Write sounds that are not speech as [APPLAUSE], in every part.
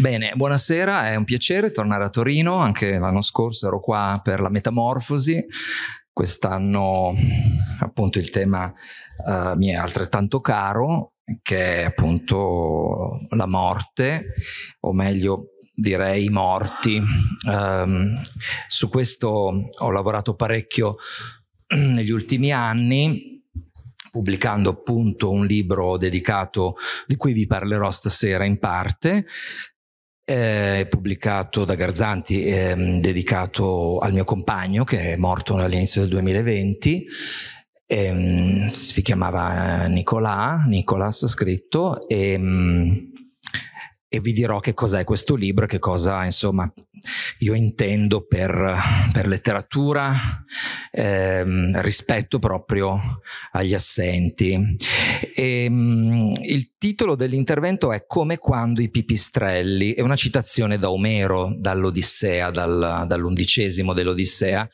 Bene, buonasera, è un piacere tornare a Torino, anche l'anno scorso ero qua per la metamorfosi, quest'anno appunto il tema uh, mi è altrettanto caro, che è appunto la morte, o meglio direi i morti. Um, su questo ho lavorato parecchio [CLEARS THROAT] negli ultimi anni pubblicando appunto un libro dedicato di cui vi parlerò stasera in parte eh, pubblicato da Garzanti, ehm, dedicato al mio compagno che è morto all'inizio del 2020. Ehm, si chiamava Nicolà, Nicolas scritto, e, ehm, e vi dirò che cos'è questo libro, e che cosa insomma io intendo per, per letteratura ehm, rispetto proprio agli assenti. E, ehm, mh, il titolo dell'intervento è Come quando i pipistrelli, è una citazione da Omero, dall'Odissea, dal, dall'undicesimo dell'Odissea,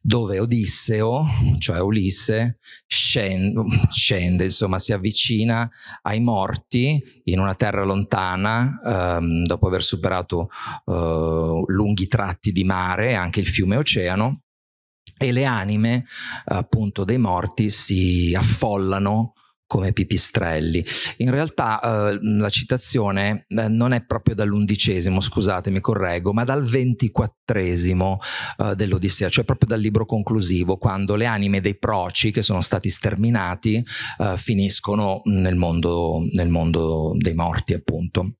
dove Odisseo, cioè Ulisse, scende, scende, insomma si avvicina ai morti in una terra lontana ehm, dopo aver superato eh, lunghi tratti di mare, anche il fiume oceano, e le anime appunto dei morti si affollano come pipistrelli. In realtà eh, la citazione eh, non è proprio dall'undicesimo, scusate, mi correggo, ma dal ventiquattresimo eh, dell'Odissea, cioè proprio dal libro conclusivo, quando le anime dei proci che sono stati sterminati eh, finiscono nel mondo, nel mondo dei morti, appunto.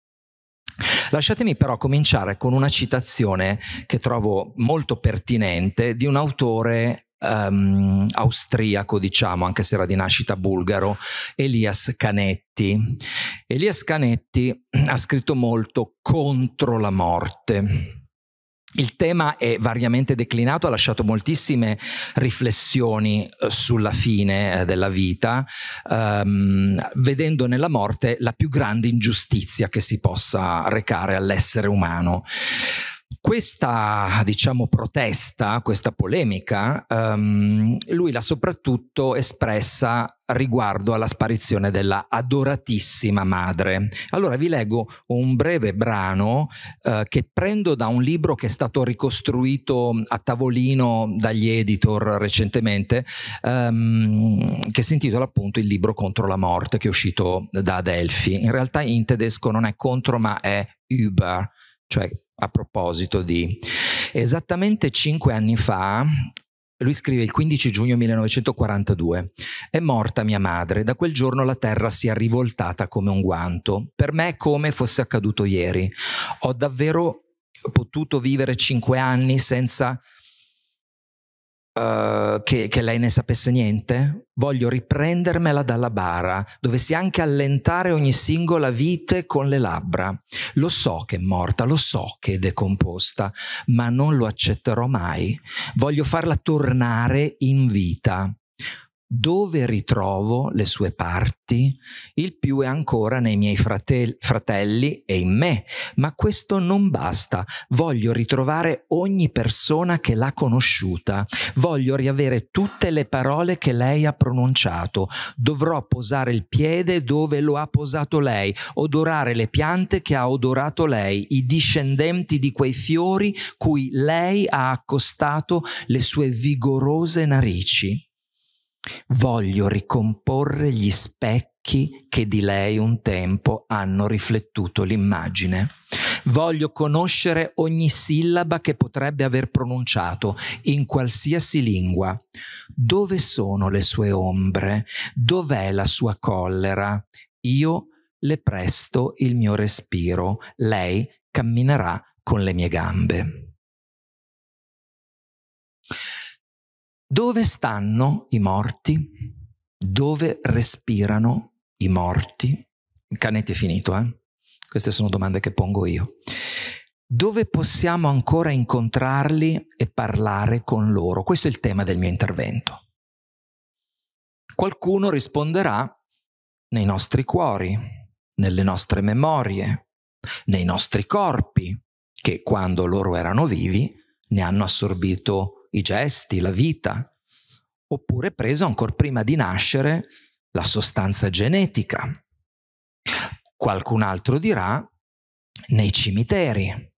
Lasciatemi però cominciare con una citazione che trovo molto pertinente di un autore Um, austriaco, diciamo, anche se era di nascita bulgaro, Elias Canetti. Elias Canetti ha scritto molto contro la morte. Il tema è variamente declinato, ha lasciato moltissime riflessioni eh, sulla fine eh, della vita, ehm, vedendo nella morte la più grande ingiustizia che si possa recare all'essere umano. Questa, diciamo, protesta, questa polemica, um, lui l'ha soprattutto espressa riguardo alla sparizione della adoratissima madre. Allora vi leggo un breve brano eh, che prendo da un libro che è stato ricostruito a tavolino dagli editor recentemente, ehm, che si intitola appunto Il libro contro la morte, che è uscito da Adelphi. In realtà in tedesco non è contro ma è über cioè, a proposito di... Esattamente cinque anni fa, lui scrive il 15 giugno 1942, è morta mia madre, da quel giorno la terra si è rivoltata come un guanto, per me come fosse accaduto ieri. Ho davvero potuto vivere cinque anni senza Uh, che, che, lei ne sapesse niente? Voglio riprendermela dalla bara, dovessi anche allentare ogni singola vite con le labbra. Lo so che è morta, lo so che è decomposta, ma non lo accetterò mai. Voglio farla tornare in vita dove ritrovo le sue parti? Il più è ancora nei miei frate- fratelli e in me, ma questo non basta. Voglio ritrovare ogni persona che l'ha conosciuta, voglio riavere tutte le parole che lei ha pronunciato, dovrò posare il piede dove lo ha posato lei, odorare le piante che ha odorato lei, i discendenti di quei fiori cui lei ha accostato le sue vigorose narici. Voglio ricomporre gli specchi che di lei un tempo hanno riflettuto l'immagine. Voglio conoscere ogni sillaba che potrebbe aver pronunciato in qualsiasi lingua. Dove sono le sue ombre? Dov'è la sua collera? Io le presto il mio respiro, lei camminerà con le mie gambe. Dove stanno i morti? Dove respirano i morti? Il canetti è finito, eh? Queste sono domande che pongo io. Dove possiamo ancora incontrarli e parlare con loro? Questo è il tema del mio intervento. Qualcuno risponderà nei nostri cuori, nelle nostre memorie, nei nostri corpi, che quando loro erano vivi ne hanno assorbito i gesti, la vita, oppure preso ancora prima di nascere la sostanza genetica. Qualcun altro dirà nei cimiteri,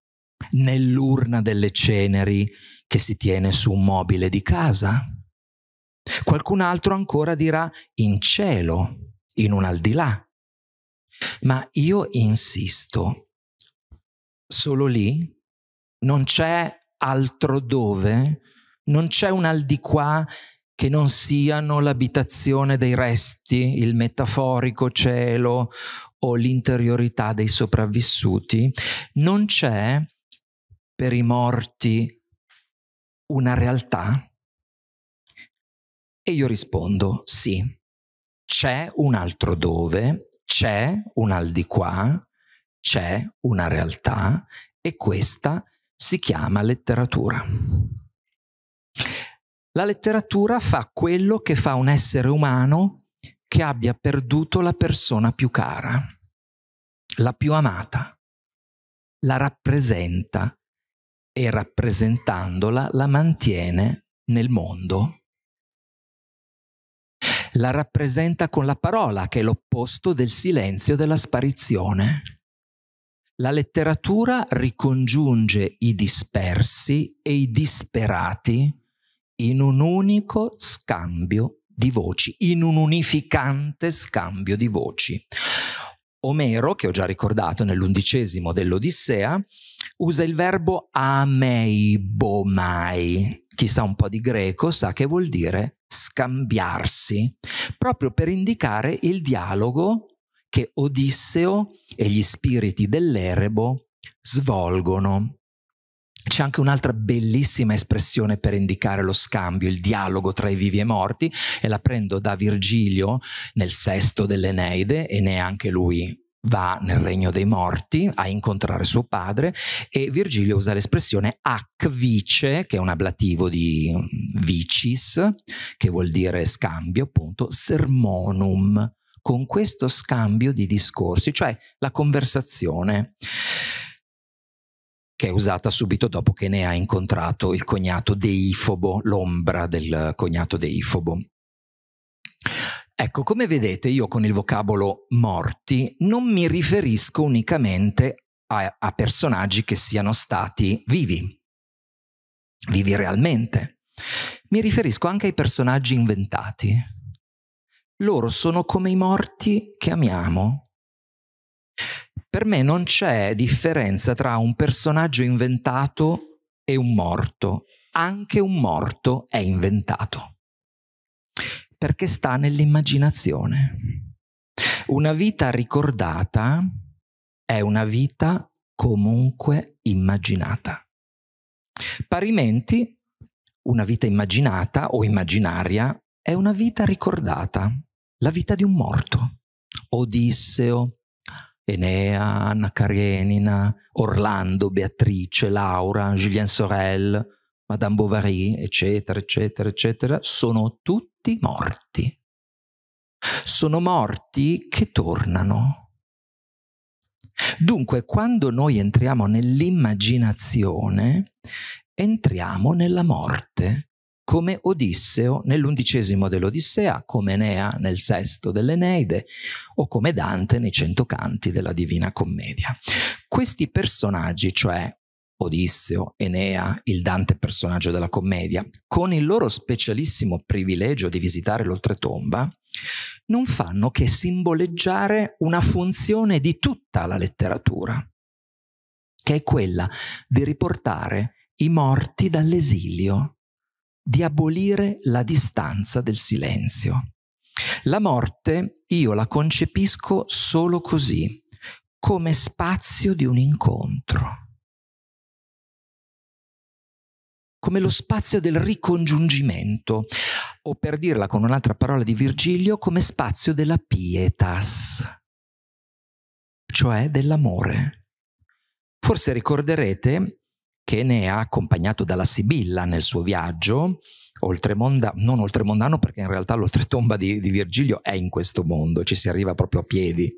nell'urna delle ceneri che si tiene su un mobile di casa. Qualcun altro ancora dirà in cielo, in un aldilà. Ma io insisto, solo lì non c'è altro dove non c'è un al di qua che non siano l'abitazione dei resti, il metaforico cielo o l'interiorità dei sopravvissuti, non c'è per i morti una realtà? E io rispondo sì, c'è un altro dove, c'è un al di qua, c'è una realtà e questa si chiama letteratura. La letteratura fa quello che fa un essere umano che abbia perduto la persona più cara, la più amata, la rappresenta e rappresentandola la mantiene nel mondo. La rappresenta con la parola, che è l'opposto del silenzio della sparizione. La letteratura ricongiunge i dispersi e i disperati in un unico scambio di voci, in un unificante scambio di voci. Omero, che ho già ricordato nell'undicesimo dell'Odissea, usa il verbo ameibomai. Chi sa un po' di greco sa che vuol dire scambiarsi, proprio per indicare il dialogo che Odisseo e gli spiriti dell'Erebo svolgono. C'è anche un'altra bellissima espressione per indicare lo scambio, il dialogo tra i vivi e i morti, e la prendo da Virgilio nel sesto dell'Eneide, e neanche lui va nel regno dei morti a incontrare suo padre e Virgilio usa l'espressione ac vice, che è un ablativo di mm, vicis, che vuol dire scambio, appunto, sermonum, con questo scambio di discorsi, cioè la conversazione che è usata subito dopo che ne ha incontrato il cognato deifobo, l'ombra del cognato deifobo. Ecco, come vedete, io con il vocabolo morti non mi riferisco unicamente a, a personaggi che siano stati vivi, vivi realmente. Mi riferisco anche ai personaggi inventati. Loro sono come i morti che amiamo, per me non c'è differenza tra un personaggio inventato e un morto. Anche un morto è inventato, perché sta nell'immaginazione. Una vita ricordata è una vita comunque immaginata. Parimenti, una vita immaginata o immaginaria è una vita ricordata, la vita di un morto. Odisseo, Enea, Anna Karenina, Orlando, Beatrice, Laura, Julien Sorel, Madame Bovary, eccetera, eccetera, eccetera, sono tutti morti. Sono morti che tornano. Dunque, quando noi entriamo nell'immaginazione, entriamo nella morte come Odisseo nell'undicesimo dell'Odissea, come Enea nel sesto dell'Eneide o come Dante nei cento canti della Divina Commedia. Questi personaggi, cioè Odisseo, Enea, il Dante personaggio della commedia, con il loro specialissimo privilegio di visitare l'oltretomba, non fanno che simboleggiare una funzione di tutta la letteratura, che è quella di riportare i morti dall'esilio di abolire la distanza del silenzio. La morte io la concepisco solo così, come spazio di un incontro. come lo spazio del ricongiungimento, o per dirla con un'altra parola di Virgilio, come spazio della pietas, cioè dell'amore. Forse ricorderete che ne ha accompagnato dalla Sibilla nel suo viaggio, oltremonda, non oltremondano perché in realtà l'oltretomba di, di Virgilio è in questo mondo, ci si arriva proprio a piedi.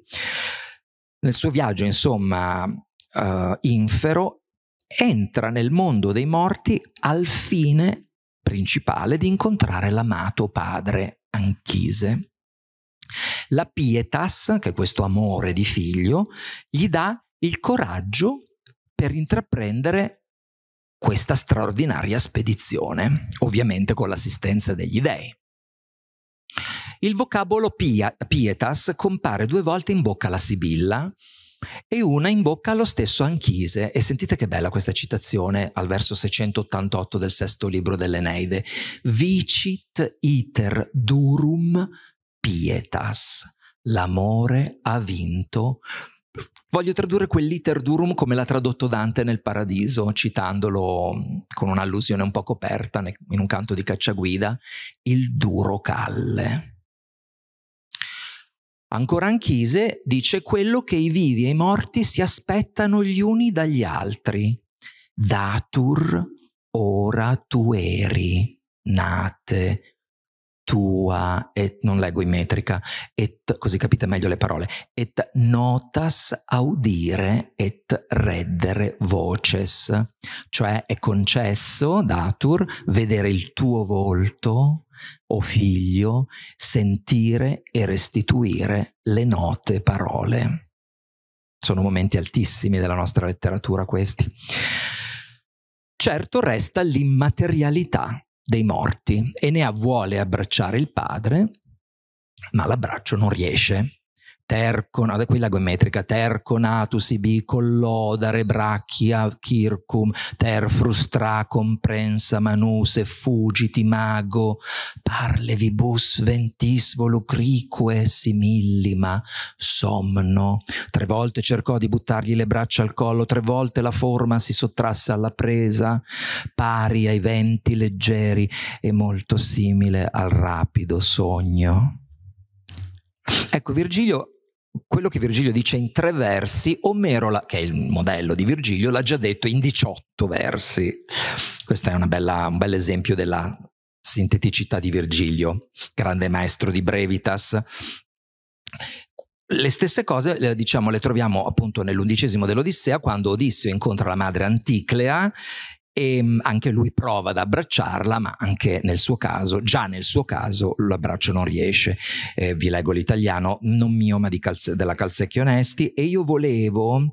Nel suo viaggio, insomma, uh, infero, entra nel mondo dei morti al fine principale di incontrare l'amato padre Anchise. La pietas, che è questo amore di figlio, gli dà il coraggio per intraprendere questa straordinaria spedizione, ovviamente con l'assistenza degli dei. Il vocabolo pia, pietas compare due volte in bocca alla Sibilla e una in bocca allo stesso Anchise. E sentite che bella questa citazione al verso 688 del sesto libro dell'Eneide. Vicit iter durum pietas. L'amore ha vinto Voglio tradurre quell'iter durum come l'ha tradotto Dante nel Paradiso, citandolo mm, con un'allusione un po' coperta in un canto di Cacciaguida, il duro calle. Ancora Anchise dice quello che i vivi e i morti si aspettano gli uni dagli altri. Datur ora tu eri, nate tua et non leggo in metrica et così capite meglio le parole et notas audire et reddere voces cioè è concesso datur vedere il tuo volto o figlio sentire e restituire le note parole sono momenti altissimi della nostra letteratura questi certo resta l'immaterialità dei morti e Enea vuole abbracciare il padre, ma l'abbraccio non riesce tercona, da qui la gometrica, terconatus ibi, collodare, brachia, circum, ter frustra, comprensa, manuse, fugiti, mago, parlevibus ventis volucrique simillima, somno. Tre volte cercò di buttargli le braccia al collo, tre volte la forma si sottrasse alla presa, pari ai venti leggeri e molto simile al rapido sogno. Ecco, Virgilio quello che Virgilio dice in tre versi, Omero, la, che è il modello di Virgilio, l'ha già detto in 18 versi. Questo è bella, un bel esempio della sinteticità di Virgilio, grande maestro di Brevitas. Le stesse cose diciamo, le troviamo appunto nell'undicesimo dell'Odissea quando Odisseo incontra la madre Anticlea e mm, anche lui prova ad abbracciarla, ma anche nel suo caso, già nel suo caso, l'abbraccio non riesce. Eh, vi leggo l'italiano, non mio ma calze- della Calzecchi Onesti, e io volevo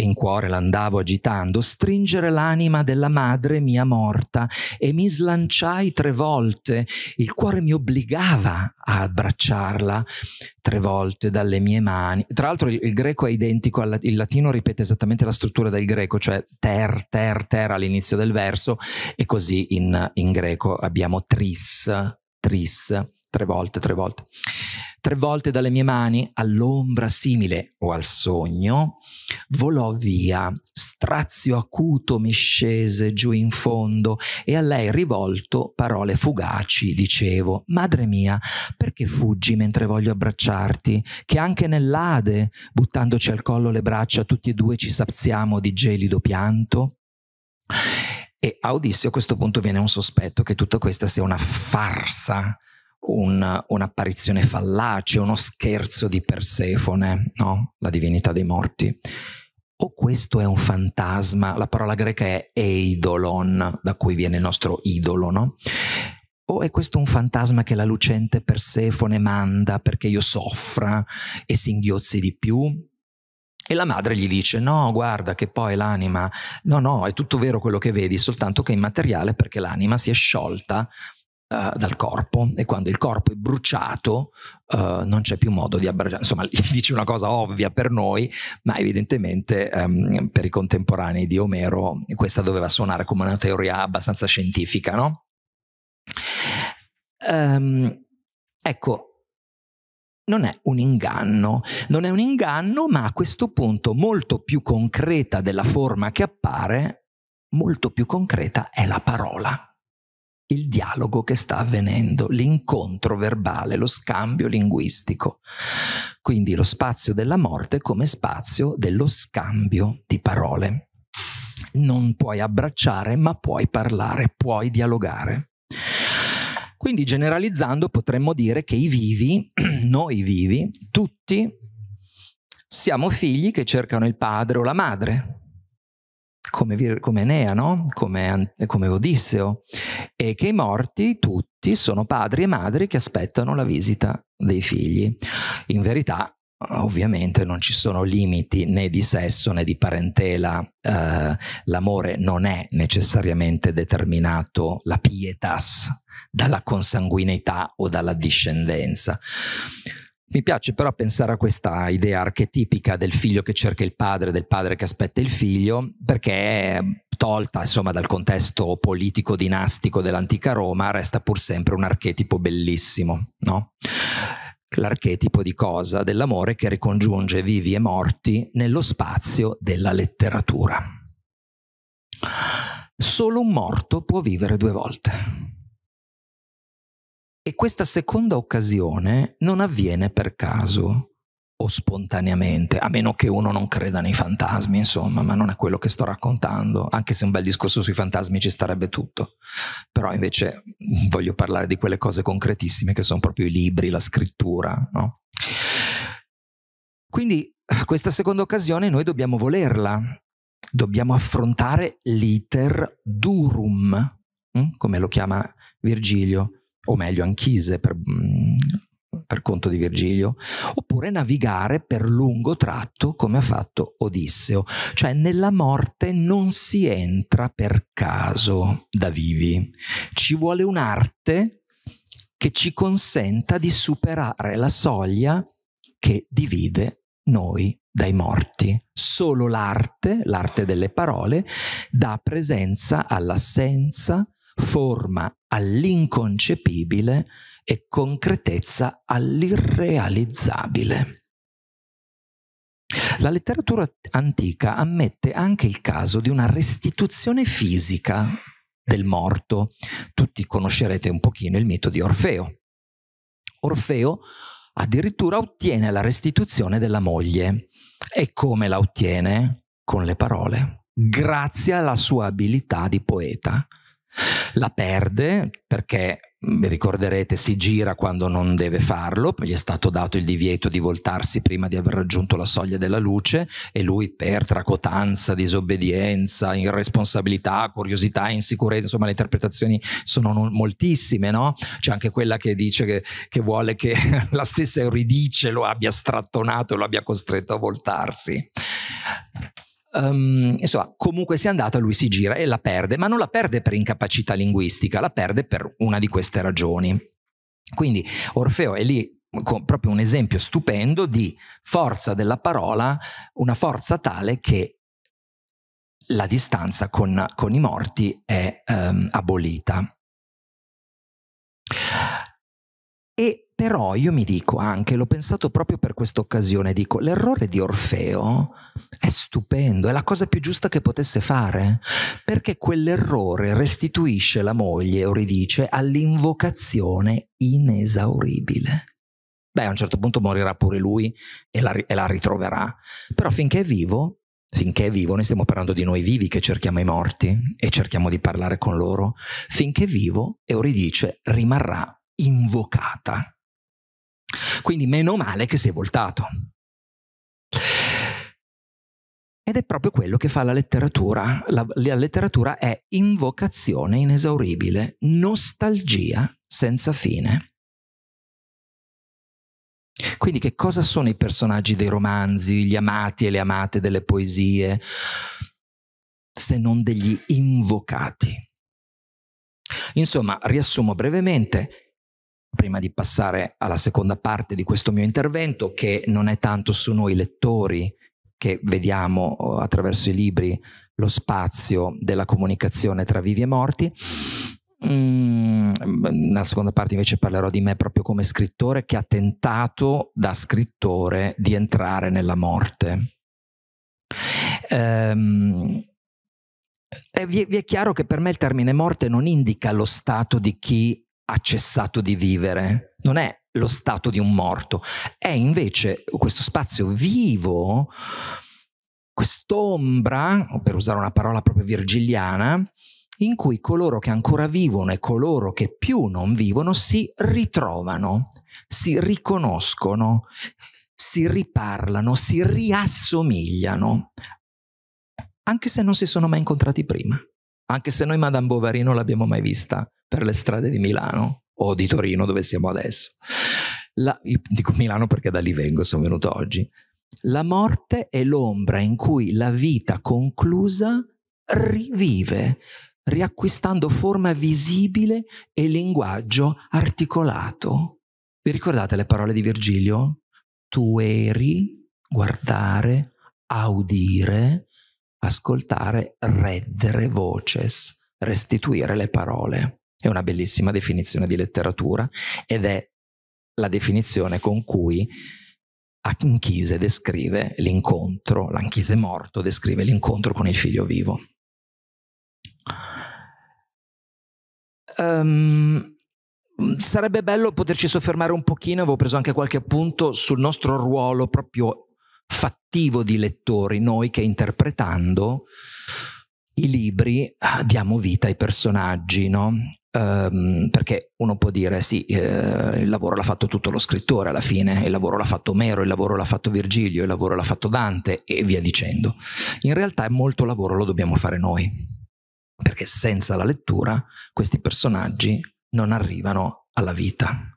e in cuore l'andavo agitando, stringere l'anima della madre mia morta e mi slanciai tre volte, il cuore mi obbligava a abbracciarla tre volte dalle mie mani. Tra l'altro il, greco è identico al il latino ripete esattamente la struttura del greco, cioè ter, ter, ter all'inizio del verso e così in, in greco abbiamo tris, tris, tre volte, tre volte. Tre volte dalle mie mani, all'ombra simile o al sogno, volò via, strazio acuto mi scese giù in fondo e a lei rivolto parole fugaci dicevo, madre mia, perché fuggi mentre voglio abbracciarti? Che anche nell'ade, buttandoci al collo le braccia, tutti e due ci saziamo di gelido pianto? E a Odisseo a questo punto viene un sospetto che tutta questa sia una farsa un, un'apparizione fallace, uno scherzo di Persefone, no? la divinità dei morti. O questo è un fantasma, la parola greca è eidolon, da cui viene il nostro idolo, no? O è questo un fantasma che la lucente Persefone manda perché io soffra e singhiozzi di più? E la madre gli dice: No, guarda che poi l'anima. No, no, è tutto vero quello che vedi, soltanto che è immateriale perché l'anima si è sciolta uh, dal corpo e quando il corpo è bruciato uh, non c'è più modo di abbracciare. Insomma, [LAUGHS] dice una cosa ovvia per noi, ma evidentemente um, per i contemporanei di Omero questa doveva suonare come una teoria abbastanza scientifica, no? Um, ecco, non è un inganno, non è un inganno, ma a questo punto molto più concreta della forma che appare, molto più concreta è la parola il dialogo che sta avvenendo, l'incontro verbale, lo scambio linguistico. Quindi lo spazio della morte come spazio dello scambio di parole. Non puoi abbracciare, ma puoi parlare, puoi dialogare. Quindi generalizzando potremmo dire che i vivi, [CLEARS THROAT] noi vivi, tutti siamo figli che cercano il padre o la madre, come, come Enea, no? come, come Odisseo, e che i morti tutti sono padri e madri che aspettano la visita dei figli. In verità, ovviamente non ci sono limiti né di sesso né di parentela, eh, l'amore non è necessariamente determinato, la pietas, dalla consanguineità o dalla discendenza. Mi piace però pensare a questa idea archetipica del figlio che cerca il padre, del padre che aspetta il figlio, perché tolta insomma dal contesto politico dinastico dell'antica Roma resta pur sempre un archetipo bellissimo, no? L'archetipo di cosa? Dell'amore che ricongiunge vivi e morti nello spazio della letteratura. Solo un morto può vivere due volte. E questa seconda occasione non avviene per caso o spontaneamente, a meno che uno non creda nei fantasmi, insomma, ma non è quello che sto raccontando, anche se un bel discorso sui fantasmi ci starebbe tutto. Però invece [LAUGHS] voglio parlare di quelle cose concretissime che sono proprio i libri, la scrittura, no? Quindi eh, questa seconda occasione noi dobbiamo volerla, dobbiamo affrontare l'iter durum, hm? come lo chiama Virgilio, o meglio anchise per, mm, per conto di Virgilio, oppure navigare per lungo tratto come ha fatto Odisseo, cioè nella morte non si entra per caso da vivi, ci vuole un'arte che ci consenta di superare la soglia che divide noi dai morti. Solo l'arte, l'arte delle parole, dà presenza all'assenza, forma all'inconcepibile e concretezza all'irrealizzabile. La letteratura antica ammette anche il caso di una restituzione fisica del morto. Tutti conoscerete un pochino il mito di Orfeo. Orfeo addirittura ottiene la restituzione della moglie. E come la ottiene? Con le parole, grazie alla sua abilità di poeta. La perde perché vi mm, ricorderete si gira quando non deve farlo, gli è stato dato il divieto di voltarsi prima di aver raggiunto la soglia della luce e lui per tracotanza, disobbedienza, irresponsabilità, curiosità, insicurezza, insomma le interpretazioni sono moltissime, no? C'è anche quella che dice che, che vuole che [LAUGHS] la stessa Euridice lo abbia strattonato e lo abbia costretto a voltarsi. Um, insomma, comunque sia andata, lui si gira e la perde, ma non la perde per incapacità linguistica, la perde per una di queste ragioni. Quindi Orfeo è lì proprio un esempio stupendo di forza della parola, una forza tale che la distanza con, con i morti è um, abolita. E però io mi dico anche, l'ho pensato proprio per questa occasione, dico, l'errore di Orfeo è stupendo, è la cosa più giusta che potesse fare, perché quell'errore restituisce la moglie, Euridice, all'invocazione inesauribile. Beh, a un certo punto morirà pure lui e la, e la ritroverà, però finché è vivo finché è vivo, noi stiamo parlando di noi vivi che cerchiamo i morti e cerchiamo di parlare con loro, finché è vivo, Euridice rimarrà invocata quindi meno male che si è voltato. Ed è proprio quello che fa la letteratura. La, la letteratura è invocazione inesauribile, nostalgia senza fine. Quindi che cosa sono i personaggi dei romanzi, gli amati e le amate delle poesie, se non degli invocati? Insomma, riassumo brevemente, prima di passare alla seconda parte di questo mio intervento, che non è tanto su noi lettori che vediamo eh, attraverso i libri lo spazio della comunicazione tra vivi e morti. Mm, nella seconda parte invece parlerò di me proprio come scrittore che ha tentato da scrittore di entrare nella morte. Ehm, vi, è chiaro che per me il termine morte non indica lo stato di chi ha cessato di vivere, non è lo stato di un morto, è invece questo spazio vivo, quest'ombra, per usare una parola proprio virgiliana, in cui coloro che ancora vivono e coloro che più non vivono si ritrovano, si riconoscono, si riparlano, si riassomigliano, anche se non si sono mai incontrati prima anche se noi Madame Bovary non l'abbiamo mai vista per le strade di Milano o di Torino dove siamo adesso. La, dico Milano perché da lì vengo, sono venuto oggi. La morte è l'ombra in cui la vita conclusa rivive, riacquistando forma visibile e linguaggio articolato. Vi ricordate le parole di Virgilio? Tu eri guardare, audire, ascoltare reddere voces, restituire le parole. È una bellissima definizione di letteratura ed è la definizione con cui Anchise descrive l'incontro, l'Anchise morto descrive l'incontro con il figlio vivo. Um, sarebbe bello poterci soffermare un pochino, avevo preso anche qualche appunto sul nostro ruolo proprio fattivo di lettori, noi che interpretando i libri ah, diamo vita ai personaggi, no? Um, perché uno può dire sì, eh, il lavoro l'ha fatto tutto lo scrittore alla fine, il lavoro l'ha fatto Omero, il lavoro l'ha fatto Virgilio, il lavoro l'ha fatto Dante e via dicendo. In realtà è molto lavoro lo dobbiamo fare noi, perché senza la lettura questi personaggi non arrivano alla vita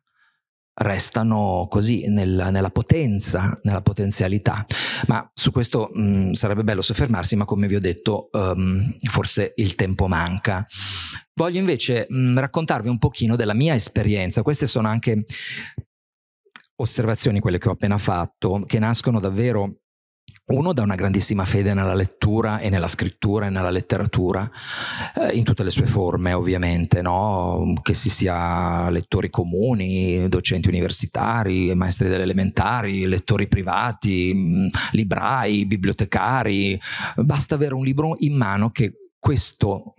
restano così nella, nella, potenza, nella potenzialità. Ma su questo mh, mm, sarebbe bello soffermarsi, ma come vi ho detto um, forse il tempo manca. Voglio invece mh, mm, raccontarvi un pochino della mia esperienza, queste sono anche osservazioni, quelle che ho appena fatto, che nascono davvero uno da una grandissima fede nella lettura e nella scrittura e nella letteratura, eh, in tutte le sue forme ovviamente, no? che si sia lettori comuni, docenti universitari, maestri delle elementari, lettori privati, mm, librai, bibliotecari, basta avere un libro in mano che questo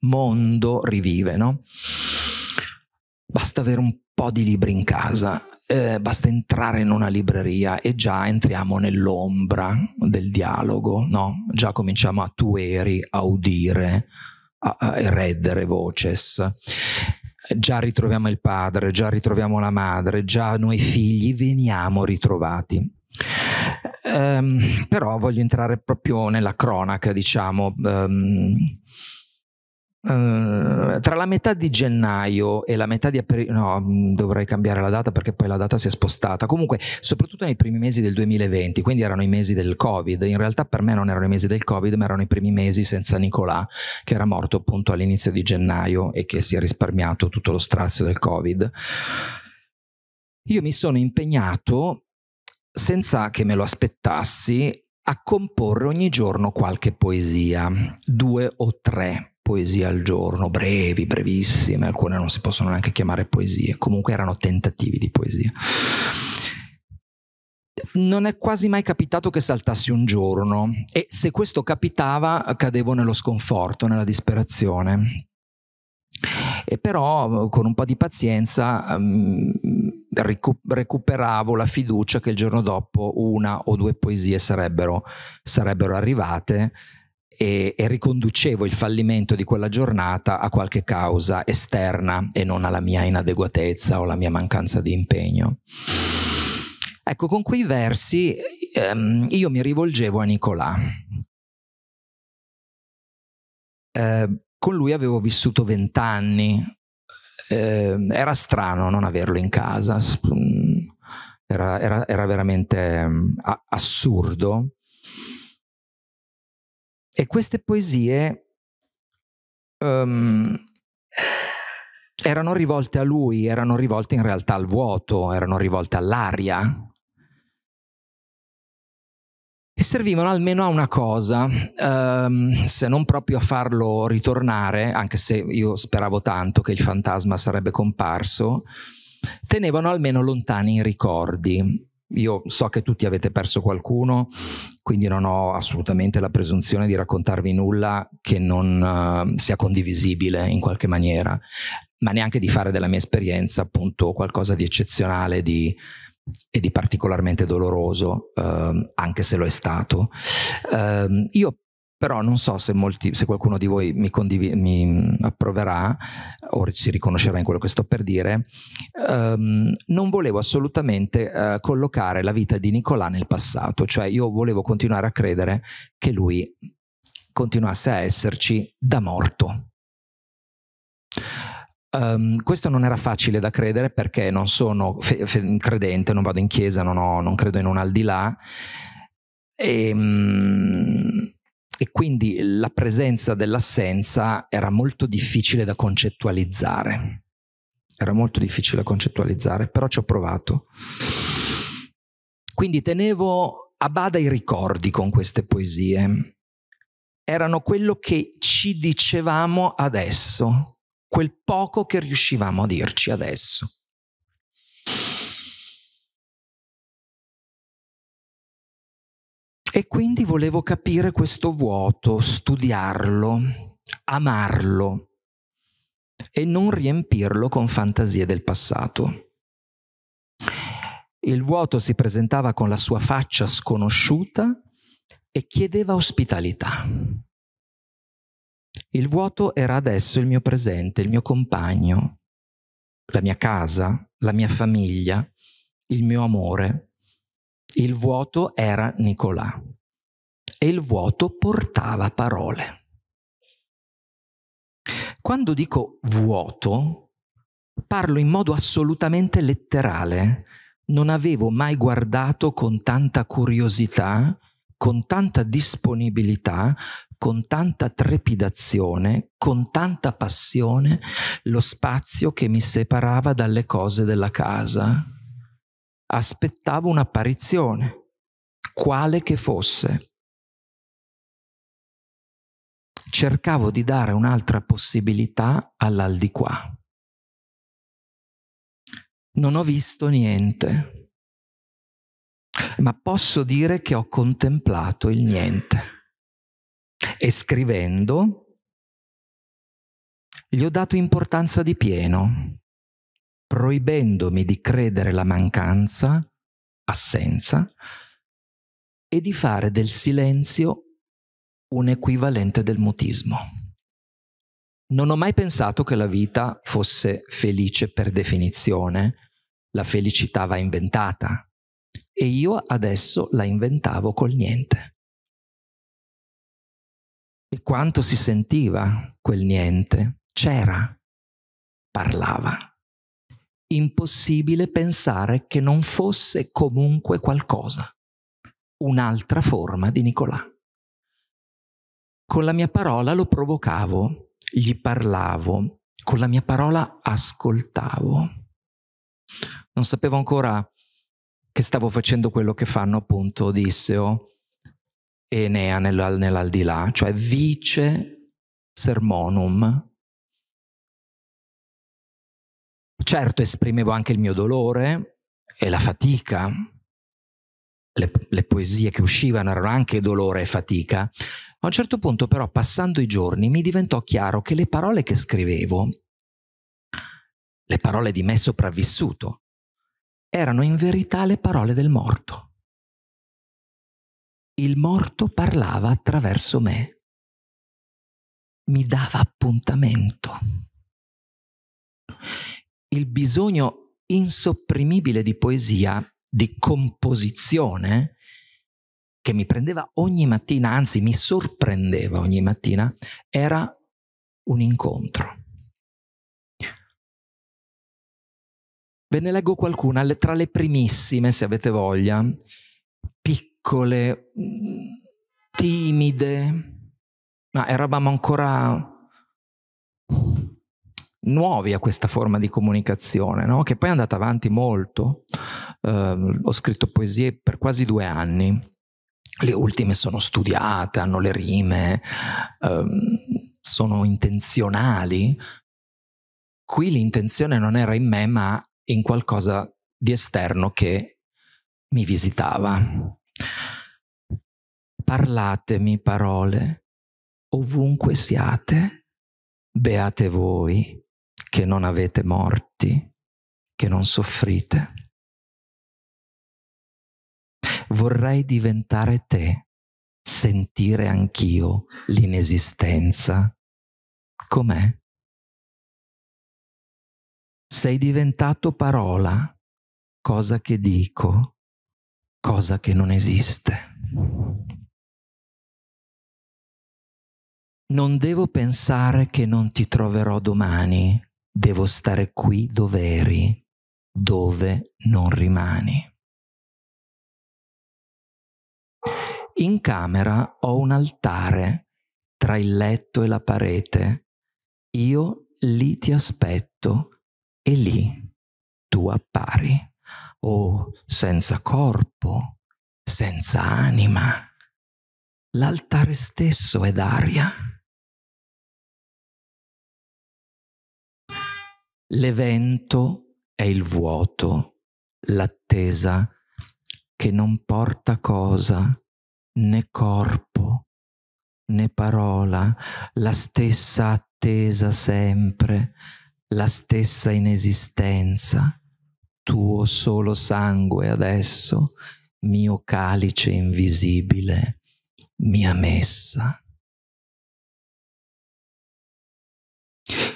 mondo rivive, no? basta avere un po' di libri in casa eh, basta entrare in una libreria e già entriamo nell'ombra del dialogo, no? Già cominciamo a tu eri, a udire, a, a reddere voces. Già ritroviamo il padre, già ritroviamo la madre, già noi figli veniamo ritrovati. Um, però voglio entrare proprio nella cronaca, diciamo, um, Ehm, tra la metà di gennaio e la metà di aprile, no, mm, dovrei cambiare la data perché poi la data si è spostata. Comunque, soprattutto nei primi mesi del 2020, quindi erano i mesi del Covid. In realtà, per me non erano i mesi del Covid, ma erano i primi mesi senza Nicolà, che era morto appunto all'inizio di gennaio e che si è risparmiato tutto lo strazio del Covid. Io mi sono impegnato senza che me lo aspettassi a comporre ogni giorno qualche poesia, due o tre poesie al giorno, brevi, brevissime, alcune non si possono neanche chiamare poesie, comunque erano tentativi di poesia. Non è quasi mai capitato che saltassi un giorno e se questo capitava cadevo nello sconforto, nella disperazione. E però con un po' di pazienza mm, ricu- recuperavo la fiducia che il giorno dopo una o due poesie sarebbero, sarebbero arrivate e, e riconducevo il fallimento di quella giornata a qualche causa esterna e non alla mia inadeguatezza o alla mia mancanza di impegno. Ecco, con quei versi ehm, io mi rivolgevo a Nicolà. Eh, con lui avevo vissuto vent'anni, eh, era strano non averlo in casa, era, era, era veramente eh, assurdo. E queste poesie um, erano rivolte a lui, erano rivolte in realtà al vuoto, erano rivolte all'aria, e servivano almeno a una cosa, ehm, se non proprio a farlo ritornare, anche se io speravo tanto che il fantasma sarebbe comparso, tenevano almeno lontani i ricordi. Io so che tutti avete perso qualcuno, quindi non ho assolutamente la presunzione di raccontarvi nulla che non uh, sia condivisibile in qualche maniera, ma neanche di fare della mia esperienza appunto qualcosa di eccezionale di, e di particolarmente doloroso, uh, anche se lo è stato. Uh, io però non so se, molti, se qualcuno di voi mi, condiv- mi, mm, approverà o si riconoscerà in quello che sto per dire, um, non volevo assolutamente uh, collocare la vita di Nicolà nel passato, cioè io volevo continuare a credere che lui continuasse a esserci da morto. Um, questo non era facile da credere perché non sono fe- fe- credente, non vado in chiesa, non, ho, non, credo in un al di là. E, um, e quindi la presenza dell'assenza era molto difficile da concettualizzare. Era molto difficile da concettualizzare, però ci ho provato. Quindi tenevo a bada i ricordi con queste poesie. Erano quello che ci dicevamo adesso, quel poco che riuscivamo a dirci adesso. E quindi volevo capire questo vuoto, studiarlo, amarlo e non riempirlo con fantasie del passato. Il vuoto si presentava con la sua faccia sconosciuta e chiedeva ospitalità. Il vuoto era adesso il mio presente, il mio compagno, la mia casa, la mia famiglia, il mio amore. Il vuoto era Nicolà e il vuoto portava parole. Quando dico vuoto, parlo in modo assolutamente letterale. Non avevo mai guardato con tanta curiosità, con tanta disponibilità, con tanta trepidazione, con tanta passione lo spazio che mi separava dalle cose della casa. Aspettavo un'apparizione, quale che fosse cercavo di dare un'altra possibilità all'aldilà. Non ho visto niente, ma posso dire che ho contemplato il niente. E scrivendo gli ho dato importanza di pieno, proibendomi di credere la mancanza, assenza, e di fare del silenzio un equivalente del mutismo. Non ho mai pensato che la vita fosse felice per definizione, la felicità va inventata e io adesso la inventavo col niente. E quanto si sentiva quel niente? C'era, parlava. Impossibile pensare che non fosse comunque qualcosa, un'altra forma di Nicolà. Con la mia parola lo provocavo, gli parlavo, con la mia parola ascoltavo. Non sapevo ancora che stavo facendo quello che fanno appunto Odisseo oh, e Enea nell'aldilà, cioè vice sermonum. Certo esprimevo anche il mio dolore e la fatica, le, le poesie che uscivano erano anche dolore e fatica, a un certo punto però, passando i giorni, mi diventò chiaro che le parole che scrivevo, le parole di me sopravvissuto, erano in verità le parole del morto. Il morto parlava attraverso me, mi dava appuntamento. Il bisogno insopprimibile di poesia, di composizione, che mi prendeva ogni mattina, anzi mi sorprendeva ogni mattina, era un incontro. Ve ne leggo qualcuna tra le primissime, se avete voglia, piccole, mm, timide, ma eravamo ancora nuovi a questa forma di comunicazione, no? che poi è andata avanti molto. Eh, ho scritto poesie per quasi due anni le ultime sono studiate, hanno le rime, ehm, sono intenzionali. Qui l'intenzione non era in me, ma in qualcosa di esterno che mi visitava. Parlatemi parole, ovunque siate, beate voi che non avete morti, che non soffrite vorrei diventare te, sentire anch'io l'inesistenza. Com'è? Sei diventato parola, cosa che dico, cosa che non esiste. Non devo pensare che non ti troverò domani, devo stare qui dove eri, dove non rimani. in camera ho un altare tra il letto e la parete. Io lì ti aspetto e lì tu appari. Oh, senza corpo, senza anima. L'altare stesso è d'aria. L'evento è il vuoto, l'attesa che non porta cosa né corpo né parola, la stessa attesa sempre, la stessa inesistenza. Tuo solo sangue adesso, mio calice invisibile, mia messa.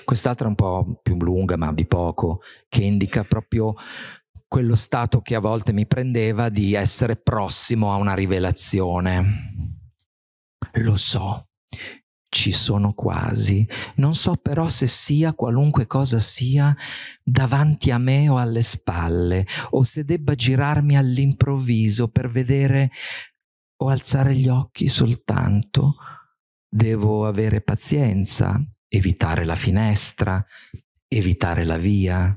Quest'altra un po' più lunga, ma di poco, che indica proprio quello stato che a volte mi prendeva di essere prossimo a una rivelazione. Lo so, ci sono quasi, non so però se sia qualunque cosa sia davanti a me o alle spalle, o se debba girarmi all'improvviso per vedere o alzare gli occhi soltanto. Devo avere pazienza, evitare la finestra, evitare la via.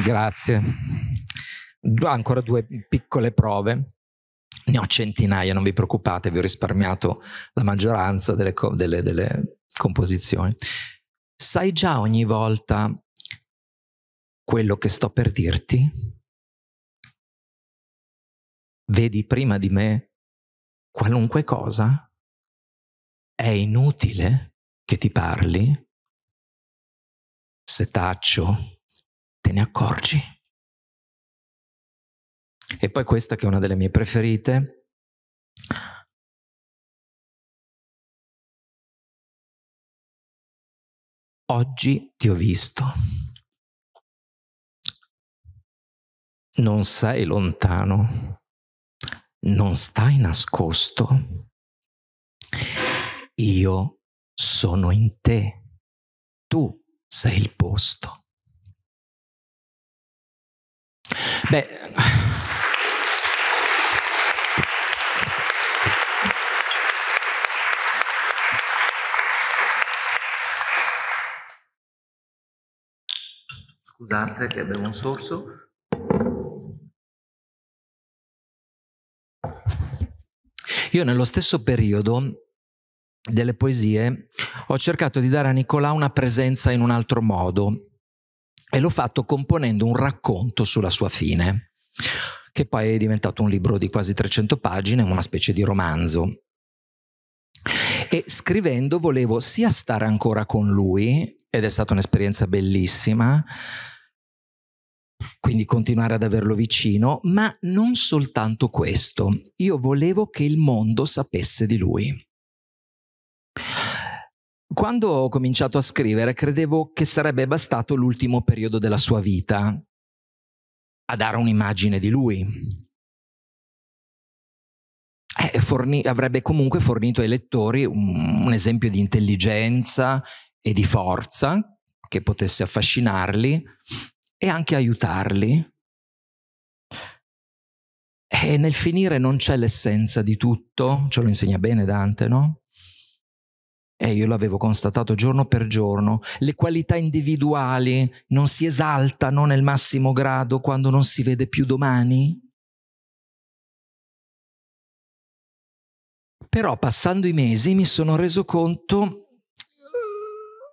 Grazie. Ancora due piccole prove. Ne ho centinaia, non vi preoccupate, vi ho risparmiato la maggioranza delle, co- delle, delle composizioni. Sai già ogni volta quello che sto per dirti? Vedi prima di me qualunque cosa? È inutile che ti parli? Se taccio, te ne accorgi. E poi questa che è una delle mie preferite. Oggi ti ho visto. Non sei lontano, non stai nascosto. Io sono in te, tu sei il posto. Beh, Scusate che bevo un sorso. Io nello stesso periodo delle poesie ho cercato di dare a Nicolà una presenza in un altro modo, e l'ho fatto componendo un racconto sulla sua fine, che poi è diventato un libro di quasi 300 pagine, una specie di romanzo. E scrivendo volevo sia stare ancora con lui, ed è stata un'esperienza bellissima, quindi continuare ad averlo vicino, ma non soltanto questo, io volevo che il mondo sapesse di lui. Quando ho cominciato a scrivere credevo che sarebbe bastato l'ultimo periodo della sua vita a dare un'immagine di lui. Eh, forni- avrebbe comunque fornito ai lettori un, un esempio di intelligenza e di forza che potesse affascinarli e anche aiutarli. E nel finire non c'è l'essenza di tutto, ce lo insegna bene Dante, no? Eh, io l'avevo constatato giorno per giorno, le qualità individuali non si esaltano nel massimo grado quando non si vede più domani? Però passando i mesi mi sono reso conto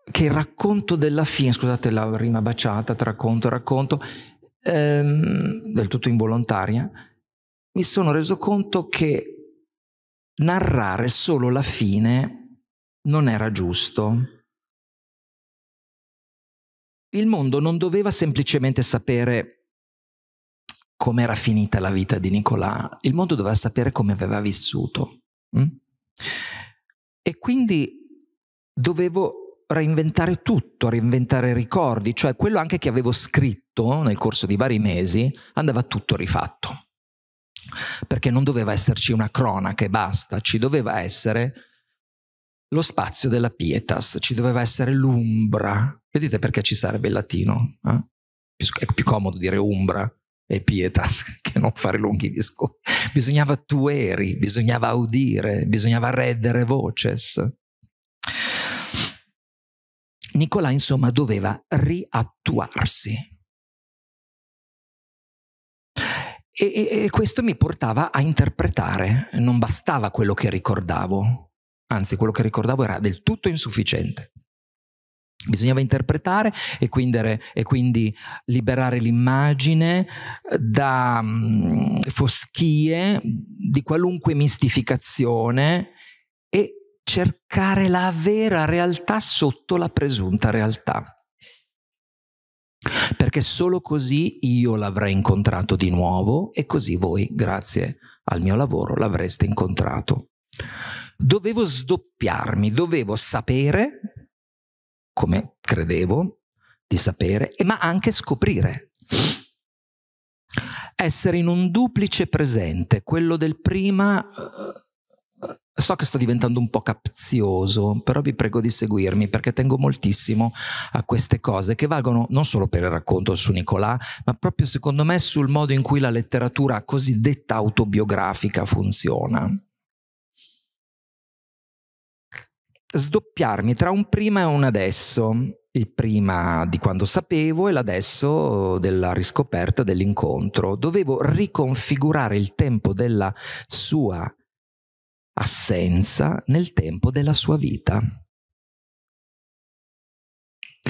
eh, che il racconto della fine, scusate la rima baciata tra racconto e racconto, ehm, del tutto involontaria, mi sono reso conto che narrare solo la fine non era giusto. Il mondo non doveva semplicemente sapere com'era finita la vita di Nicolà, il mondo doveva sapere come aveva vissuto. Mm? E quindi dovevo reinventare tutto, reinventare ricordi, cioè quello anche che avevo scritto nel corso di vari mesi andava tutto rifatto. Perché non doveva esserci una cronaca e basta, ci doveva essere lo spazio della pietas, ci doveva essere l'umbra. Vedete perché ci sarebbe il latino? Eh? È più comodo dire umbra e pietas [LAUGHS] che non fare lunghi discorsi. Bisognava tueri, bisognava udire, bisognava reddere voces. Nicolà, insomma, doveva riattuarsi. E, e, e questo mi portava a interpretare, non bastava quello che ricordavo, anzi quello che ricordavo era del tutto insufficiente. Bisognava interpretare e quindi, e quindi liberare l'immagine eh, da mm, foschie di qualunque mistificazione e cercare la vera realtà sotto la presunta realtà. Perché solo così io l'avrei incontrato di nuovo e così voi, grazie al mio lavoro, l'avreste incontrato dovevo sdoppiarmi, dovevo sapere, come credevo di sapere, ma anche scoprire. Essere in un duplice presente, quello del prima... Eh, so che sto diventando un po' capzioso, però vi prego di seguirmi perché tengo moltissimo a queste cose che valgono non solo per il racconto su Nicolà, ma proprio secondo me sul modo in cui la letteratura cosiddetta autobiografica funziona. sdoppiarmi tra un prima e un adesso, il prima di quando sapevo e l'adesso della riscoperta dell'incontro. Dovevo riconfigurare il tempo della sua assenza nel tempo della sua vita.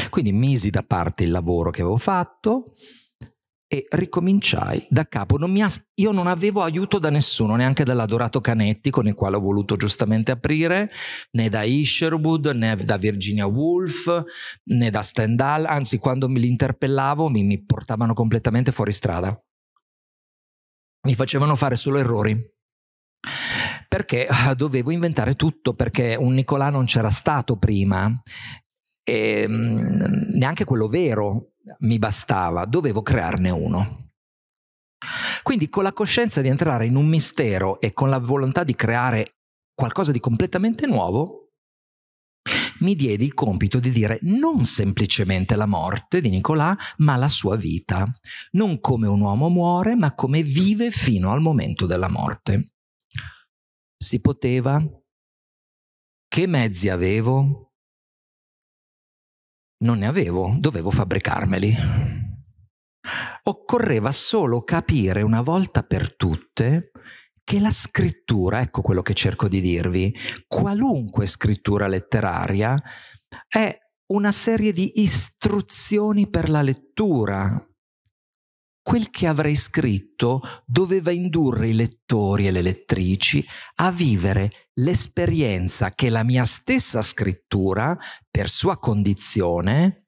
Quindi misi da parte il lavoro che avevo fatto, e ricominciai da capo. Non as- io non avevo aiuto da nessuno, neanche dall'adorato Canetti, con il quale ho voluto giustamente aprire, né da Isherwood, né da Virginia Woolf, né da Stendhal. Anzi, quando mi li interpellavo mi, mi portavano completamente fuori strada. Mi facevano fare solo errori perché ah, dovevo inventare tutto, perché un Nicolà non c'era stato prima e, ehm, neanche quello vero mi bastava, dovevo crearne uno. Quindi con la coscienza di entrare in un mistero e con la volontà di creare qualcosa di completamente nuovo, mi diedi il compito di dire non semplicemente la morte di Nicolà, ma la sua vita, non come un uomo muore, ma come vive fino al momento della morte. Si poteva? Che mezzi avevo? Non ne avevo, dovevo fabbricarmeli. Occorreva solo capire una volta per tutte che la scrittura, ecco quello che cerco di dirvi, qualunque scrittura letteraria è una serie di istruzioni per la lettura, quel che avrei scritto doveva indurre i lettori e le lettrici a vivere l'esperienza che la mia stessa scrittura, per sua condizione,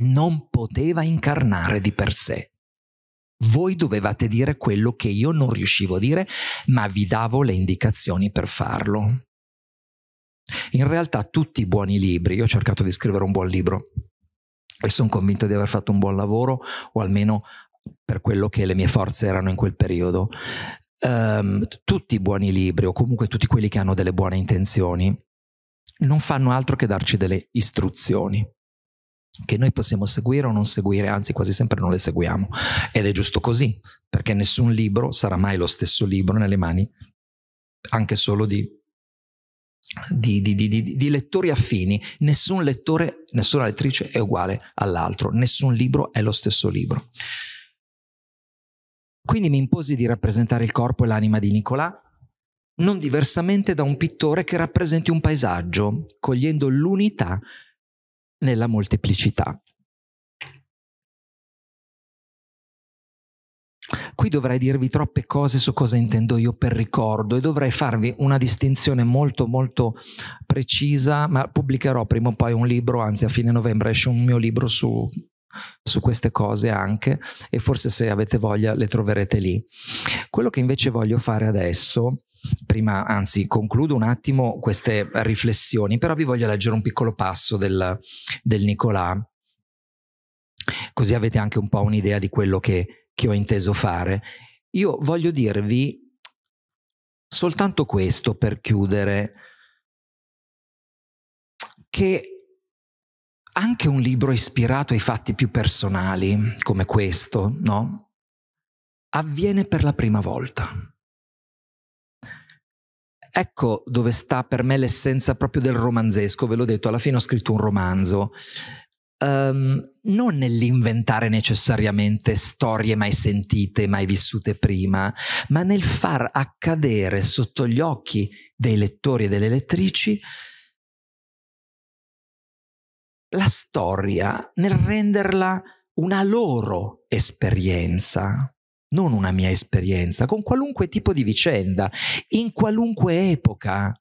non poteva incarnare di per sé. Voi dovevate dire quello che io non riuscivo a dire, ma vi davo le indicazioni per farlo. In realtà tutti i buoni libri, io ho cercato di scrivere un buon libro e sono convinto di aver fatto un buon lavoro o almeno per quello che le mie forze erano in quel periodo, um, tutti i buoni libri o comunque tutti quelli che hanno delle buone intenzioni non fanno altro che darci delle istruzioni che noi possiamo seguire o non seguire, anzi quasi sempre non le seguiamo. Ed è giusto così, perché nessun libro sarà mai lo stesso libro nelle mani anche solo di, di, di, di lettori affini. Nessun lettore, nessuna lettrice è uguale all'altro, nessun libro è lo stesso libro. Quindi mi imposi di rappresentare il corpo e l'anima di Nicolà, non diversamente da un pittore che rappresenti un paesaggio, cogliendo l'unità nella molteplicità. Qui dovrei dirvi troppe cose su cosa intendo io per ricordo e dovrei farvi una distinzione molto molto precisa, ma pubblicherò prima o poi un libro, anzi a fine novembre esce un mio libro su su queste cose anche e forse se avete voglia le troverete lì. Quello che invece voglio fare adesso prima, anzi, concludo un attimo queste riflessioni, però vi voglio leggere un piccolo passo del, del Nicolà, così avete anche un po' un'idea di quello che, che ho inteso fare. Io voglio dirvi soltanto questo per chiudere, che anche un libro ispirato ai fatti più personali, come questo, no? avviene per la prima volta. Ecco dove sta per me l'essenza proprio del romanzesco, ve l'ho detto, alla fine ho scritto un romanzo. Um, non nell'inventare necessariamente storie mai sentite, mai vissute prima, ma nel far accadere sotto gli occhi dei lettori e delle lettrici la storia nel renderla una loro esperienza, non una mia esperienza, con qualunque tipo di vicenda, in qualunque epoca.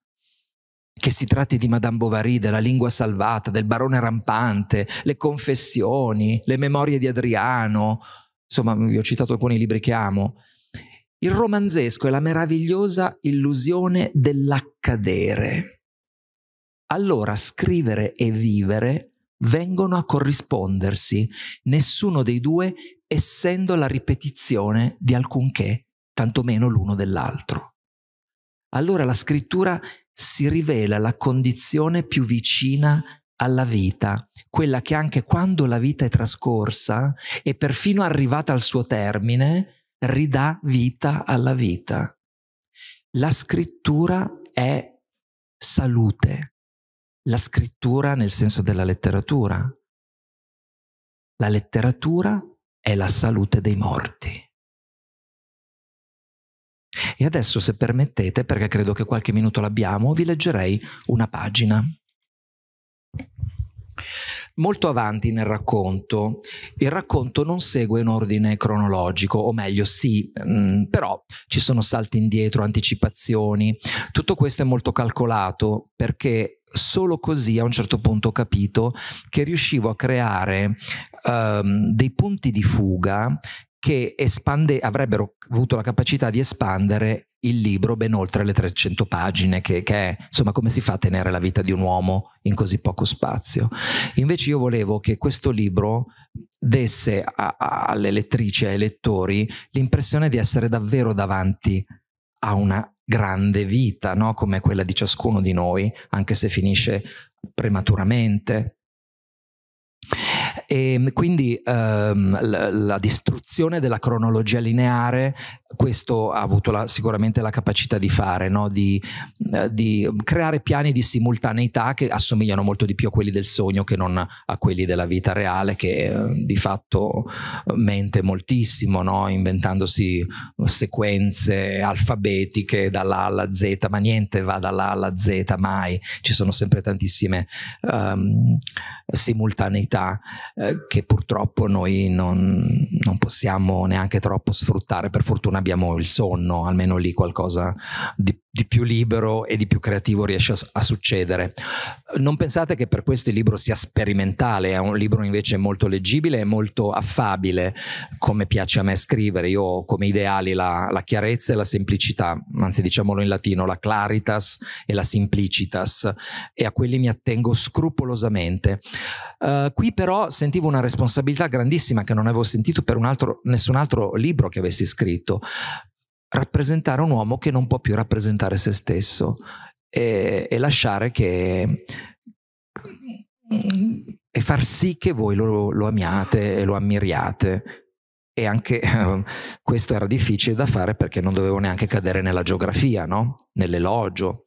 Che si tratti di Madame Bovary, della lingua salvata, del barone rampante, le confessioni, le memorie di Adriano, insomma vi ho citato alcuni libri che amo. Il romanzesco è la meravigliosa illusione dell'accadere. Allora scrivere e vivere vengono a corrispondersi, nessuno dei due essendo la ripetizione di alcunché, tantomeno l'uno dell'altro. Allora la scrittura si rivela la condizione più vicina alla vita, quella che anche quando la vita è trascorsa e perfino arrivata al suo termine, ridà vita alla vita. La scrittura è salute, la scrittura nel senso della letteratura. La letteratura è la salute dei morti. E adesso, se permettete, perché credo che qualche minuto l'abbiamo, vi leggerei una pagina. Molto avanti nel racconto, il racconto non segue un ordine cronologico, o meglio sì, mh, mm, però ci sono salti indietro, anticipazioni, tutto questo è molto calcolato perché solo così a un certo punto ho capito che riuscivo a creare um, dei punti di fuga che espande, avrebbero avuto la capacità di espandere il libro ben oltre le 300 pagine, che, che, è insomma come si fa a tenere la vita di un uomo in così poco spazio. Invece io volevo che questo libro desse a, a, alle lettrici, ai lettori, l'impressione di essere davvero davanti a una grande vita, no? come quella di ciascuno di noi, anche se finisce prematuramente. E ehm, quindi ehm, la, la distruzione della cronologia lineare questo ha avuto la, sicuramente la capacità di fare, no? di, eh, di, creare piani di simultaneità che assomigliano molto di più a quelli del sogno che non a quelli della vita reale, che eh, di fatto eh, mente moltissimo, no? inventandosi sequenze alfabetiche dalla A alla Z, ma niente va dalla A alla Z mai, ci sono sempre tantissime um, simultaneità eh, che purtroppo noi non, non possiamo neanche troppo sfruttare, per fortuna abbiamo abbiamo il sonno, almeno lì qualcosa di di più libero e di più creativo riesce a, a, succedere. Non pensate che per questo il libro sia sperimentale, è un libro invece molto leggibile e molto affabile, come piace a me scrivere. Io ho come ideali la, la chiarezza e la semplicità, anzi diciamolo in latino, la claritas e la simplicitas, e a quelli mi attengo scrupolosamente. Uh, qui però sentivo una responsabilità grandissima che non avevo sentito per altro, nessun altro libro che avessi scritto, rappresentare un uomo che non può più rappresentare se stesso e, e lasciare che e far sì che voi lo, lo amiate e lo ammiriate e anche eh, questo era difficile da fare perché non dovevo neanche cadere nella geografia, no? nell'elogio.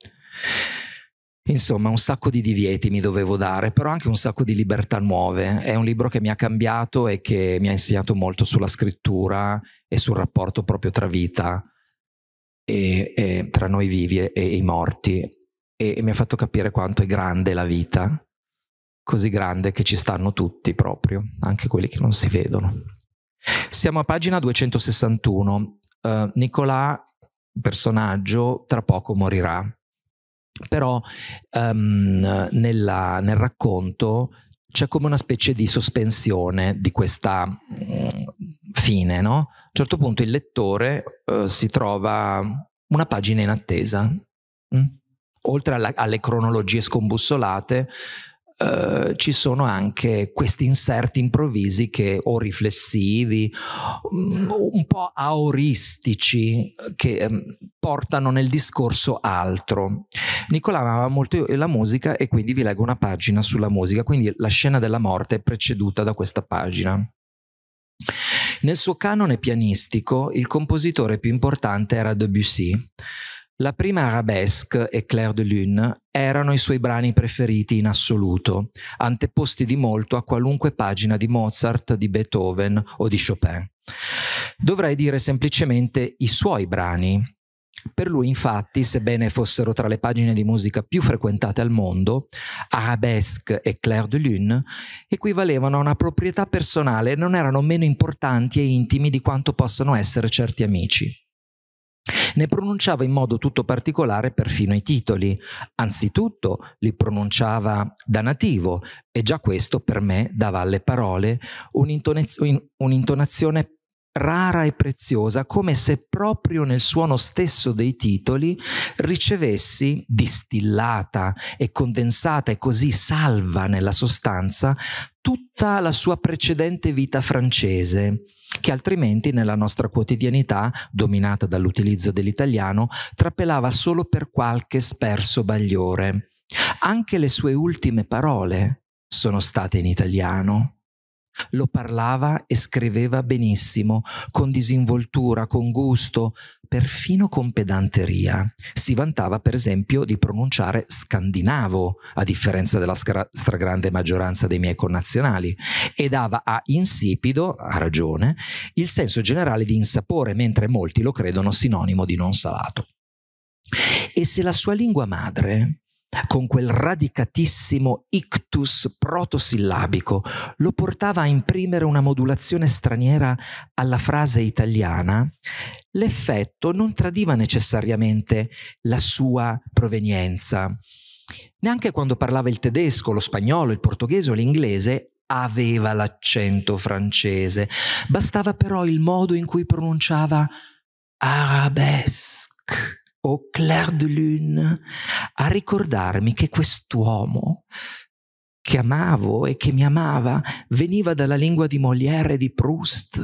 Insomma, un sacco di divieti mi dovevo dare, però anche un sacco di libertà nuove. È un libro che mi ha cambiato e che mi ha insegnato molto sulla scrittura e sul rapporto proprio tra vita e, e, tra noi vivi e, e i morti e, e mi ha fatto capire quanto è grande la vita, così grande che ci stanno tutti proprio, anche quelli che non si vedono. Siamo a pagina 261. Uh, eh, Nicolà, personaggio, tra poco morirà. Però um, nella, nel racconto c'è come una specie di sospensione di questa mm, fine, no? A un certo punto il lettore eh, si trova una pagina in attesa. Mm? Oltre alla, alle cronologie scombussolate, eh, ci sono anche questi inserti improvvisi che o riflessivi, mm, un po' aoristici, che mm, portano nel discorso altro. Nicola amava molto la musica e quindi vi leggo una pagina sulla musica, quindi la scena della morte è preceduta da questa pagina. Nel suo canone pianistico il compositore più importante era Debussy. La prima arabesque e Clair de Lune erano i suoi brani preferiti in assoluto, anteposti di molto a qualunque pagina di Mozart, di Beethoven o di Chopin. Dovrei dire semplicemente i suoi brani. Per lui infatti, sebbene fossero tra le pagine di musica più frequentate al mondo, Arabesque e Clair de Lune equivalevano a una proprietà personale e non erano meno importanti e intimi di quanto possano essere certi amici. Ne pronunciava in modo tutto particolare perfino i titoli. Anzitutto li pronunciava da nativo e già questo per me dava alle parole un'intonazione rara e preziosa, come se proprio nel suono stesso dei titoli ricevessi, distillata e condensata e così salva nella sostanza, tutta la sua precedente vita francese che altrimenti nella nostra quotidianità, dominata dall'utilizzo dell'italiano, trapelava solo per qualche sperso bagliore. Anche le sue ultime parole sono state in italiano. Lo parlava e scriveva benissimo, con disinvoltura, con gusto, perfino con pedanteria. Si vantava per esempio di pronunciare scandinavo, a differenza della stra- stragrande maggioranza dei miei connazionali, e dava a insipido, a ragione, il senso generale di insapore, mentre molti lo credono sinonimo di non salato. E se la sua lingua madre con quel radicatissimo ictus protosillabico, lo portava a imprimere una modulazione straniera alla frase italiana, l'effetto non tradiva necessariamente la sua provenienza. Neanche quando parlava il tedesco, lo spagnolo, il portoghese o l'inglese aveva l'accento francese, bastava però il modo in cui pronunciava arabesque o clair de lune a ricordarmi che quest'uomo che amavo e che mi amava veniva dalla lingua di Molière e di Proust.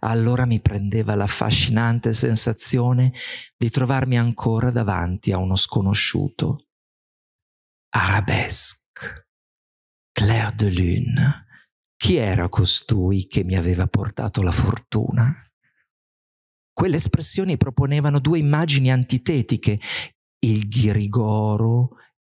Allora mi prendeva l'affascinante sensazione di trovarmi ancora davanti a uno sconosciuto. Arabesque, clair de lune, chi era costui che mi aveva portato la fortuna? quelle espressioni proponevano due immagini antitetiche, il ghirigoro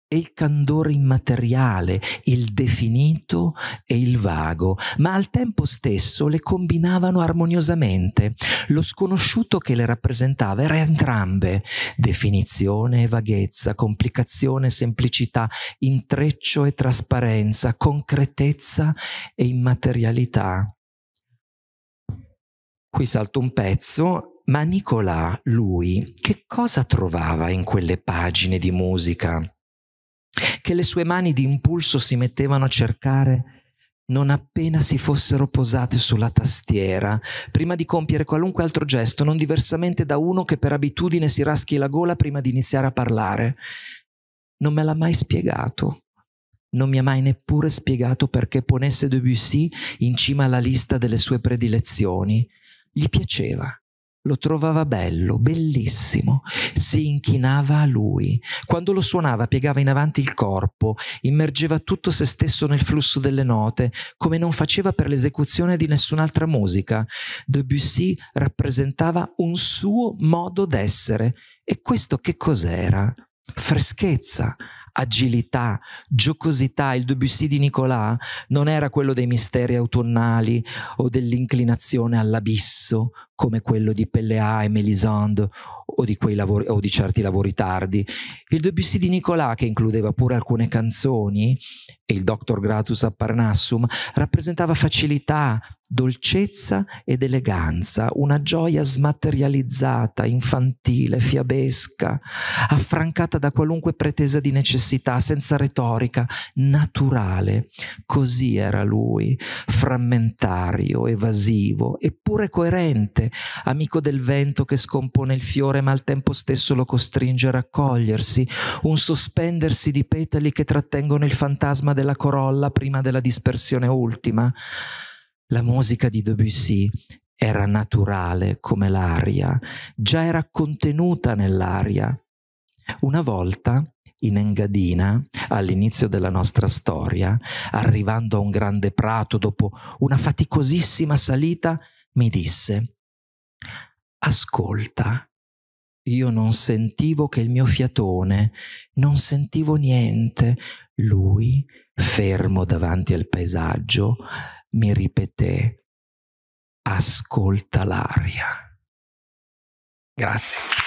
e il candore immateriale, il definito e il vago, ma al tempo stesso le combinavano armoniosamente. Lo sconosciuto che le rappresentava era entrambe, definizione e vaghezza, complicazione e semplicità, intreccio e trasparenza, concretezza e immaterialità. Qui salto un pezzo ma Nicolà, lui, che cosa trovava in quelle pagine di musica? Che le sue mani di impulso si mettevano a cercare non appena si fossero posate sulla tastiera, prima di compiere qualunque altro gesto, non diversamente da uno che per abitudine si raschi la gola prima di iniziare a parlare. Non me l'ha mai spiegato. Non mi ha mai neppure spiegato perché ponesse Debussy in cima alla lista delle sue predilezioni. Gli piaceva lo trovava bello, bellissimo, si inchinava a lui. Quando lo suonava piegava in avanti il corpo, immergeva tutto se stesso nel flusso delle note, come non faceva per l'esecuzione di nessun'altra musica. Debussy rappresentava un suo modo d'essere. E questo che cos'era? Freschezza, agilità, giocosità. Il Debussy di Nicolà non era quello dei misteri autunnali o dell'inclinazione all'abisso come quello di Pelléa e Melisande o di, lavori, o di certi lavori tardi. Il Debussy di Nicolà, che includeva pure alcune canzoni, e il Dr. Gratus a Parnassum, rappresentava facilità, dolcezza ed eleganza, una gioia smaterializzata, infantile, fiabesca, affrancata da qualunque pretesa di necessità, senza retorica, naturale. Così era lui, frammentario, evasivo, eppure coerente, amico del vento che scompone il fiore ma al tempo stesso lo costringe a raccogliersi, un sospendersi di petali che trattengono il fantasma della corolla prima della dispersione ultima la musica di Debussy era naturale come l'aria, già era contenuta nell'aria. Una volta, in Engadina, all'inizio della nostra storia, arrivando a un grande prato dopo una faticosissima salita, mi disse, ascolta, io non sentivo che il mio fiatone, non sentivo niente. Lui, fermo davanti al paesaggio, mi ripeté, ascolta l'aria. Grazie.